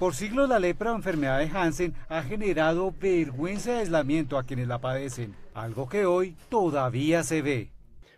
Por siglos la lepra o enfermedad de Hansen ha generado vergüenza y aislamiento a quienes la padecen, algo que hoy todavía se ve.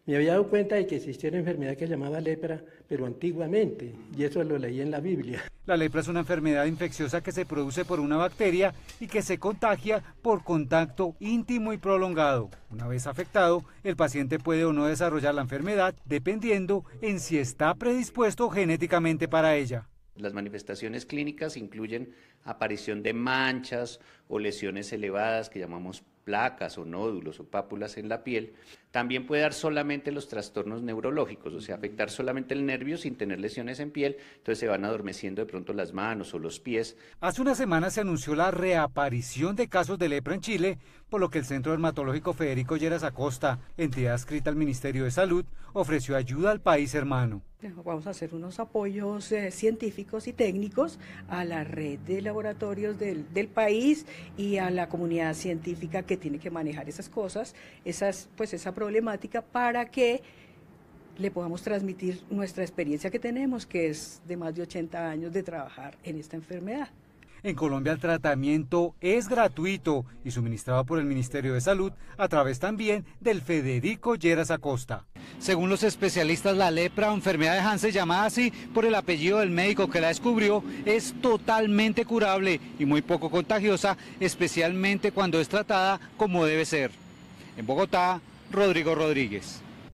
Me había dado cuenta de que existía una enfermedad que se llamaba lepra, pero antiguamente, y eso lo leí en la Biblia. La lepra es una enfermedad infecciosa que se produce por una bacteria y que se contagia por contacto íntimo y prolongado. Una vez afectado, el paciente puede o no desarrollar la enfermedad, dependiendo en si está predispuesto genéticamente para ella. Las manifestaciones clínicas incluyen aparición de manchas o lesiones elevadas que llamamos placas o nódulos o pápulas en la piel. También puede dar solamente los trastornos neurológicos, o sea, afectar solamente el nervio sin tener lesiones en piel, entonces se van adormeciendo de pronto las manos o los pies. Hace una semana se anunció la reaparición de casos de lepra en Chile, por lo que el Centro Dermatológico Federico Lleras Acosta, entidad adscrita al Ministerio de Salud, ofreció ayuda al país hermano. Vamos a hacer unos apoyos eh, científicos y técnicos a la red de laboratorios del, país y a la comunidad científica que tiene que manejar esas cosas, pues esa problemática para que le podamos transmitir nuestra experiencia que tenemos, que es de más de 80 años de trabajar en esta enfermedad. En Colombia el tratamiento es gratuito y suministrado por el Ministerio de Salud a través también del Federico Lleras Acosta. Según los especialistas, la lepra, enfermedad de Hansen llamada así por el apellido del médico que la descubrió, es totalmente curable y muy poco contagiosa, especialmente cuando es tratada como debe ser. En Bogotá, Rodrigo Rodríguez.